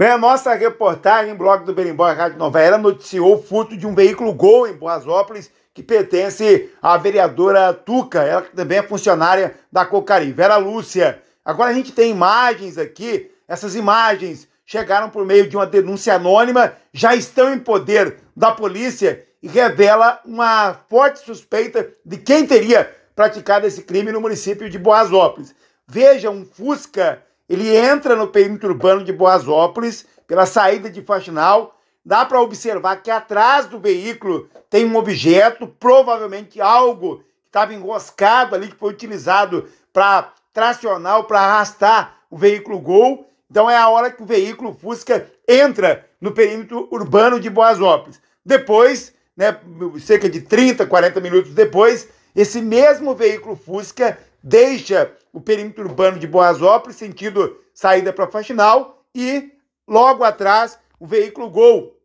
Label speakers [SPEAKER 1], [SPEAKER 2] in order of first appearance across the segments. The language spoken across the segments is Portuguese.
[SPEAKER 1] Bem, a nossa reportagem, blog do Berimbau Rádio Nova Era, noticiou o furto de um veículo Gol em Boasópolis, que pertence à vereadora Tuca, ela que também é funcionária da Cocari, Vera Lúcia. Agora a gente tem imagens aqui, essas imagens chegaram por meio de uma denúncia anônima, já estão em poder da polícia e revela uma forte suspeita de quem teria praticado esse crime no município de Boasópolis. Veja um Fusca ele entra no perímetro urbano de Boasópolis pela saída de Faxinal. Dá para observar que atrás do veículo tem um objeto, provavelmente algo que estava enroscado ali, que foi utilizado para tracionar, para arrastar o veículo Gol. Então é a hora que o veículo Fusca entra no perímetro urbano de Boasópolis. Depois, né, cerca de 30, 40 minutos depois, esse mesmo veículo Fusca deixa o perímetro urbano de Boazópolis, sentido saída para Faxinal, e logo atrás o veículo Gol,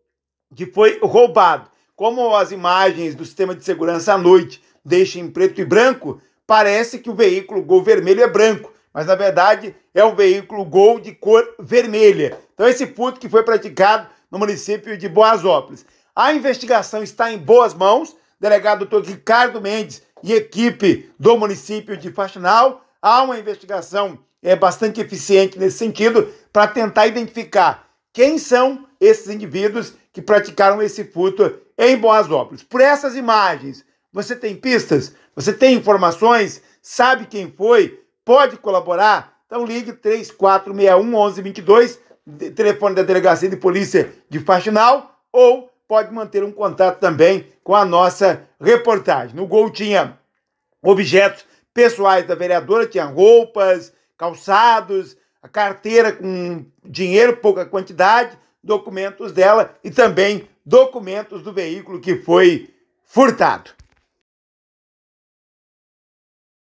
[SPEAKER 1] que foi roubado. Como as imagens do sistema de segurança à noite deixam em preto e branco, parece que o veículo Gol vermelho é branco, mas na verdade é um veículo Gol de cor vermelha. Então esse furto que foi praticado no município de Boazópolis. A investigação está em boas mãos. O delegado doutor Ricardo Mendes e equipe do município de Faxinal. Há uma investigação é, bastante eficiente nesse sentido para tentar identificar quem são esses indivíduos que praticaram esse furto em boas obras. Por essas imagens, você tem pistas? Você tem informações? Sabe quem foi? Pode colaborar? Então ligue 3461 1122, telefone da Delegacia de Polícia de Faxinal ou pode manter um contato também com a nossa reportagem. No gol tinha objetos pessoais da vereadora, tinha roupas, calçados, a carteira com dinheiro, pouca quantidade, documentos dela e também documentos do veículo que foi furtado.